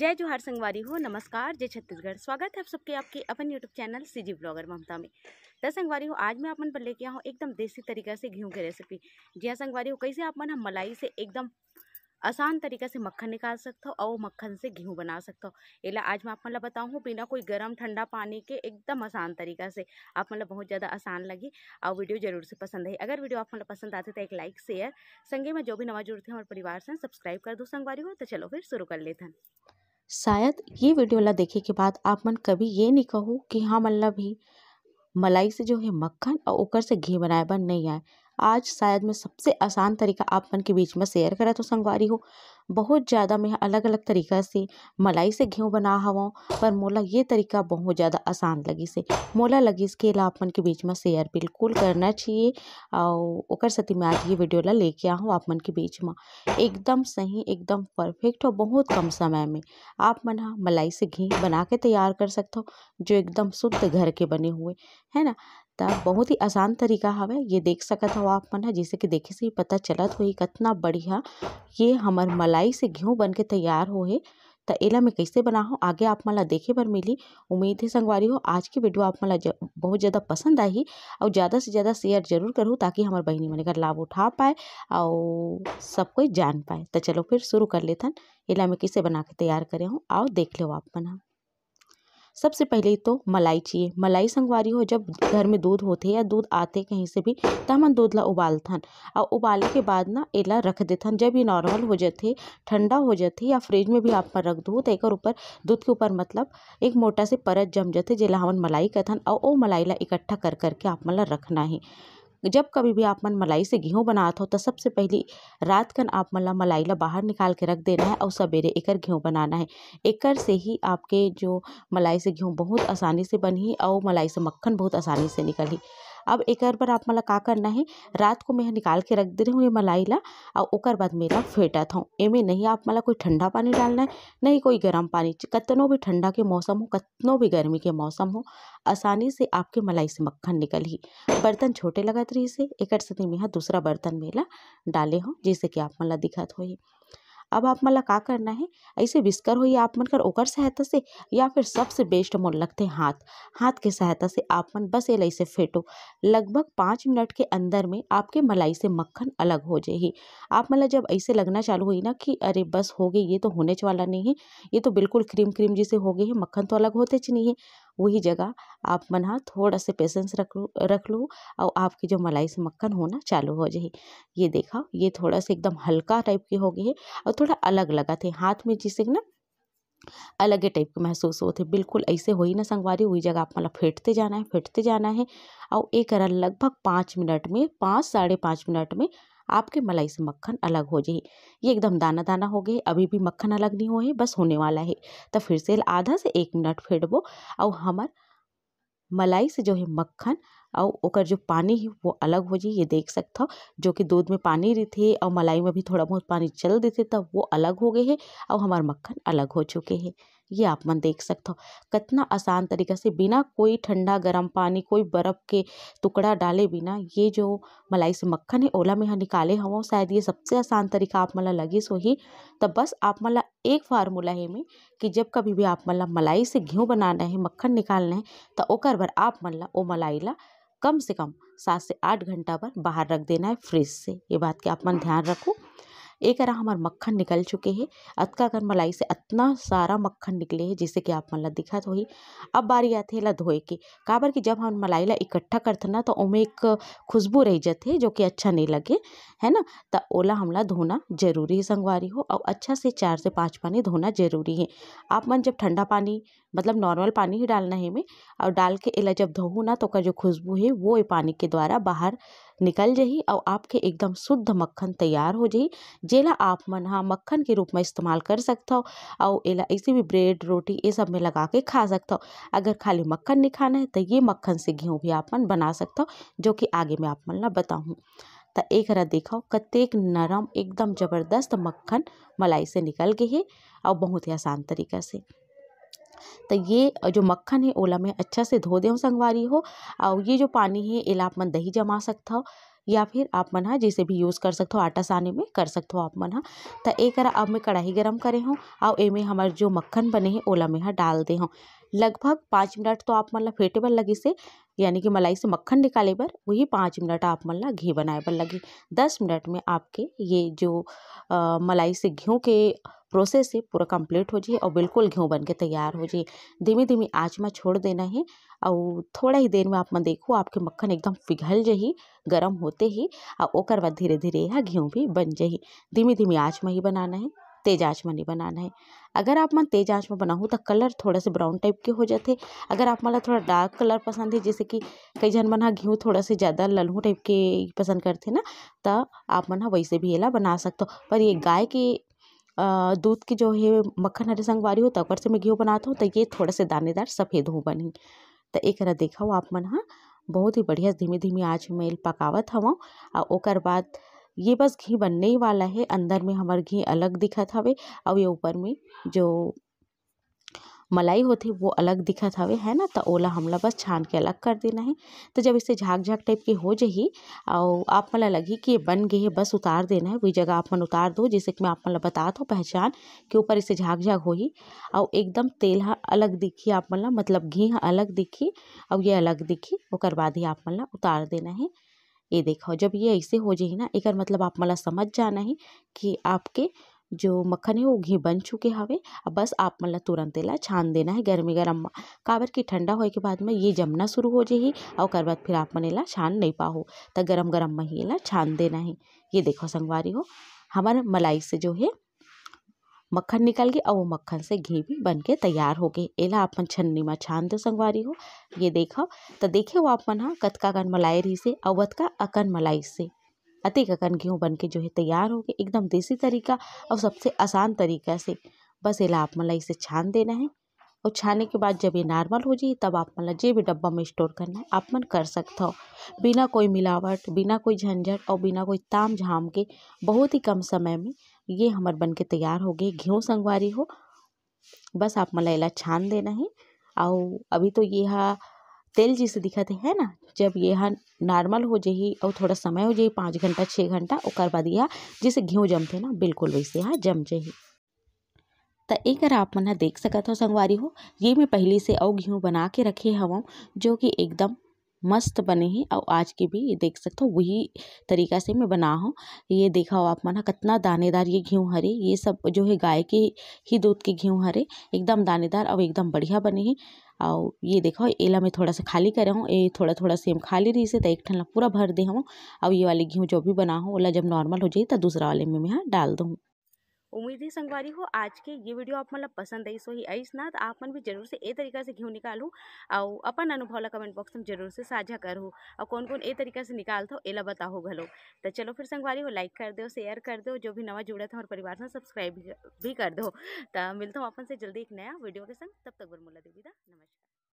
जय जोहार संगवारी हो नमस्कार जय छत्तीसगढ़ स्वागत है आप सबके आपके अपन YouTube channel CG blogger Mamata में दस संगवारी हो आज मैं अपन पर लेके आया हूँ एकदम देसी तरीका से गेहूँ की रेसिपी जी हाँ संगवारी हो कैसे आप मन हम मलाई से एकदम आसान तरीका से मक्खन निकाल सकते हो और मक्खन से गेहूँ बना सकते हो इला आज मैं आप मतलब बताऊँ बिना कोई गर्म ठंडा पानी के एकदम आसान तरीका से आप मतलब बहुत ज़्यादा आसान लगी और वीडियो जरूर से पसंद है अगर वीडियो आप मतलब पसंद आते तो एक लाइक शेयर संगे में जो भी नवा जुड़ते हैं और परिवार से सब्सक्राइब कर दो संगवारी हो तो चलो फिर शुरू कर लेते हैं शायद ये वीडियो ला देखे के बाद आप मन कभी ये नहीं कहो कि हाँ मतलब भी मलाई से जो है मक्खन और ऊपर से घी बनाए बन नहीं आए आज शायद मैं सबसे आसान तरीका आप मन के बीच में शेयर करा तो संगवारी हो बहुत ज़्यादा मैं अलग अलग तरीक़ा से मलाई से घीव बना हवं पर मोला ये तरीका बहुत ज़्यादा आसान लगी से मोला लगी इसके एला आप मन के बीच में शेयर बिल्कुल करना चाहिए और ओकर सेती मैं आज ये वीडियो ला लेके हूँ आप मन के बीच में एकदम सही एकदम परफेक्ट और बहुत कम समय में आप मन मलाई से घी बना के तैयार कर सकते हो जो एकदम शुद्ध घर के बने हुए है ना ता बहुत ही आसान तरीका हवे ये देख सकत हव आप मन ह जैसे की देखे से ही पता चलत होही कतना बढ़िया ये हमर मलाई से घीव बन के तैयार है त एला मैं कइसे बनाहूँ आगे आप मन देखे बर मिलही उम्मीद हे संगवारी हो आज के वीडियो आप मन बहुत ज़्यादा पसंद आही और ज़्यादा से ज़्यादा शेयर जरूर करूँ ताकि हमार बहिनी मन एकर लाभ उठा पाए और सब कोई जान पाए तो चलो फिर शुरू कर लेथन एला मैं कइसे बना के तैयार करे हूँ और देख लो आप मन सबसे पहले तो मलाई चाहिए मलाई संगवारी हो जब घर में दूध होते या दूध आते कहीं से भी तो हम दूध ला उबालथन और उबाले के बाद ना एला रख देथन जब ये नॉर्मल हो जाते ठंडा हो जाते या फ्रिज में भी आप पर रख दूँ तो ऊपर दूध के ऊपर मतलब एक मोटा से परत जम जाते जेला हम मलाई कहथन और वो मलाई ला इकट्ठा कर करके आप मन रखना है जब कभी भी आप मन मलाई से घेहूँ बनात हो तो सबसे पहली रात कन आप मन ला मलाई ला बाहर निकाल के रख देना है और सवेरे एकर घेहूँ बनाना है एकर से ही आपके जो मलाई से घेहूँ बहुत आसानी से बनी और मलाई से मक्खन बहुत आसानी से निकली अब एक बार आप मोला का करना है रात को मैं निकाल के रख दे रही हूँ ये मलाई ला और ओकर बाद मेला फेटत हूँ एमे नहीं आप मोला कोई ठंडा पानी डालना है नहीं कोई गर्म पानी कतनो भी ठंडा के मौसम हो कतनो भी गर्मी के मौसम हो आसानी से आपके मलाई से मक्खन निकल ही बर्तन छोटे लगत रही से एक सेती में दूसरा बर्तन मेला डाले हों जैसे कि आप मोला दिखा हो अब आप मन का करना है ऐसे विस्कर हो या आप मन कर ओकर सहायता से या फिर सबसे बेस्ट मोल लगते हाथ हाथ के सहायता से आप मन बस एल ऐसे फेंटो लगभग पाँच मिनट के अंदर में आपके मलाई से मक्खन अलग हो जाएगी आप मतलब जब ऐसे लगना चालू हुई ना कि अरे बस हो गई ये तो होने वाला नहीं है ये तो बिल्कुल क्रीम क्रीम जैसे हो गई है मक्खन तो अलग होते ही नहीं है वही जगह आप मन हाँ थोड़ा से पेशेंस रख लो रख लो और आपकी जो मलाई से मक्खन होना चालू हो जाए ये देखा ये थोड़ा सा एकदम हल्का टाइप की हो गई है और थोड़ा अलग लगा थे हाथ में जिसे ना अलग ही टाइप के महसूस होते बिल्कुल ऐसे हो ही ना संगवारी हुई जगह आप मतलब फेंटते जाना है फेंटते जाना है और एक रन लगभग पाँच मिनट में पाँच साढ़े पाँच मिनट में आपके मलाई से मक्खन अलग हो जाए ये एकदम दाना दाना हो गए अभी भी मक्खन अलग नहीं हो बस होने वाला है तो फिर से आधा से एक मिनट फेड़बो और हमार मलाई से जो है मक्खन और ओकर जो पानी है वो अलग हो जाए ये देख सकता हो जो कि दूध में पानी रही और मलाई में भी थोड़ा बहुत पानी चल देते तब तो वो अलग हो गए है और हमार मक्खन अलग हो चुके हैं ये आप मन देख सकते हो कितना आसान तरीके से बिना कोई ठंडा गर्म पानी कोई बर्फ़ के टुकड़ा डाले बिना ये जो मलाई से मक्खन है ओला में यहाँ निकाले हवं शायद ये सबसे आसान तरीका आप मल्ला लगी सो ही तब बस आप मल्ला एक फार्मूला है में कि जब कभी भी आप मल्ला मलाई से घीव बनाना है मक्खन निकालना है तो ओकर भर आप मल्ला वो मलाई ला कम से कम सात से आठ घंटा पर बाहर रख देना है फ्रिज से ये बात के आप मन ध्यान रखो एक अरा हमार मक्खन निकल चुके हैं अतका कर मलाई से इतना सारा मक्खन निकले है जैसे कि आप मतलब दिखा तो ही अब बारी आथे एला धोए के काबर कि जब हम मलाई ला इकट्ठा करते ना तो उनमें एक खुशबू रह जाते जो कि अच्छा नहीं लगे है ना तो ओला हमला धोना जरूरी है संगवारी हो और अच्छा से चार से पाँच पानी धोना जरूरी है आप मन जब ठंडा पानी मतलब नॉर्मल पानी ही डालना है में और डाल के एला जब धोहूँ ना तो जो खुशबू है वो पानी के द्वारा बाहर निकल जाही और आपके एकदम शुद्ध मक्खन तैयार हो जाही जेला आप मन हाँ मक्खन के रूप में इस्तेमाल कर हो और एला ऐसे भी ब्रेड रोटी ये सब में लगा के खा हो अगर खाली मक्खन नहीं खाना है तो ये मक्खन से घी भी आप मन बना हो जो कि आगे मैं आप मन ला बताऊँ तो एक रहा देखो कतेक नरम एकदम ज़बरदस्त मक्खन मलाई से निकल गई है और बहुत ही आसान तरीका से तो ये जो मक्खन है ओला में अच्छा से धो दे संगवारी हो और ये जो पानी है ये आप मन दही जमा सकता हो या फिर आप मन हाँ जैसे भी यूज़ कर सकते हो आटा साने में कर सकते हो आप मन हाँ तो एक अब मैं कढ़ाई गरम करे हूँ और में हमार जो मक्खन बने हैं ओला में हाँ डाल दे हूँ लगभग पाँच मिनट तो आप मन ला फेटे लगी से यानी कि मलाई से मक्खन निकाले बर वही पाँच मिनट आप मन ला घी बनाए बर लगी दस मिनट में आपके ये जो आ, मलाई से घी के प्रोसेस है पूरा कंप्लीट हो जाए और बिल्कुल घी बन के तैयार हो जाए धीमे धीमी आँच में छोड़ देना है और थोड़ा ही देर में आप मैं देखो आपके मक्खन एकदम पिघल जाही गर्म होते ही और ओकर बाद धीरे धीरे यह घी भी बन जाही धीमी धीमी आँच में ही बनाना है तेज आँच में नहीं बनाना है अगर आप मन तेज आँच में बनाऊँ तो कलर थोड़ा सा ब्राउन टाइप के हो जाते अगर आप मतलब थोड़ा डार्क कलर पसंद है जैसे कि कई जन मन घी थोड़ा से ज़्यादा लल्हू टाइप के पसंद करते ना तो आप मन वैसे भी ये बना सकते हो पर ये गाय के दूध की जो है मक्खन हरे संग वारी तो ऊपर से मैं घी बनाता हूँ तो ये थोड़ा से दानेदार सफ़ेद हो बनी तो एक देखा आप मन हाँ बहुत ही बढ़िया धीमे धीमे आँच में पकावत हवा आ ओकर बाद ये बस घी बनने ही वाला है अंदर में हमार घी अलग दिखत हवे और ये ऊपर में जो मलाई होती वो अलग दिखत हवे है ना तो ओला हमला बस छान के अलग कर देना है तो जब इसे झाक झाक टाइप के हो जाही और आप मन लगी कि ये बन गए है बस उतार देना है वही जगह आप मन उतार दो जैसे कि मैं आप मतलब बता दो पहचान के ऊपर झाक झाक हो ही और एकदम तेल अलग दिखी आप मन मतलब घी अलग दिखी और ये अलग दिखी और बाद ही आप मतलब उतार देना है ये देखो जब ये ऐसे हो जाए ना एक मतलब आप मतलब समझ जाना है कि आपके जो मक्खन है वो घी बन चुके हवे अब बस आप मतलब तुरंत इला छान देना है गर्मी गर्म म काबर की ठंडा होए के बाद में ये जमना शुरू हो जाए और कर बाद फिर आप मन मतलब इला छान नहीं पाओ तो गर्म गरम में ही इला छान देना है ये देखो संगवारी हो हमारे मलाई से जो है मक्खन निकल गए और वो मक्खन से घी भी बन के तैयार हो गए एला अपन मतलब छन्नी में छान दो संगवारी हो ये देखो तो देखे वो आप हाँ कतका अकन मलाई रही से और वतका अकन मलाई से अति गगन गेहूँ बन के जो है तैयार हो गए एकदम देसी तरीका और सबसे आसान तरीका से बस ये आप मतलब इसे छान देना है और छाने के बाद जब ये नॉर्मल हो जाए तब आप मतलब जो भी डब्बा में स्टोर करना है आप मन कर सकते हो बिना कोई मिलावट बिना कोई झंझट और बिना कोई ताम झाम के बहुत ही कम समय में ये हमार बन के तैयार हो गए घेहूँ संगवारी हो बस आप मलाई छान देना है और अभी तो ये तेल जैसे दिखत है ना जब ये नॉर्मल हो जाए और थोड़ा समय हो जाए पाँच घंटा छः घंटा और बाद यह जैसे जइसे जमते ना बिल्कुल वैसे यहाँ जम तो एक अगर आप मन देख सकत हो संगवारी हो ये मैं पहले से और घे बना के रखे हवव जो कि एकदम मस्त बने हैं और आज के भी ये देख सकते हो वही तरीका से मैं बना हूँ ये देखा हो आप माना कितना दानेदार ये घी हरे ये सब जो है गाय के ही दूध के घी हरे एकदम दानेदार और एकदम बढ़िया बने हैं और ये देखो एला मैं थोड़ा सा खाली करे हूँ ये थोड़ा थोड़ा सेम खाली रही से तो एक ठंडा पूरा भर दे हूँ अउ ये वाले घी जो भी बना हूँ ओला जब नॉर्मल हो जाए तो दूसरा वाले में यहाँ डाल दूँ उम्मीद ही संगवारी हो आज के ये वीडियो आप मतलब पसंद आई सो ही आईस ना तो आप मन भी जरूर से ए तरीका से घी निकालू और अपन अनुभव ला कमेंट बॉक्स में जरूर से साझा करूँ और कौन कौन ए तरीका से निकालता था एला बताओ घलो तो चलो फिर संगवारी हो लाइक कर दो शेयर कर दो जो भी नवा जुड़ा था और परिवार से सब्सक्राइब भी कर दो तो मिलता हूँ अपन से जल्दी एक नया वीडियो के संग तब तक बरमोला देवी नमस्कार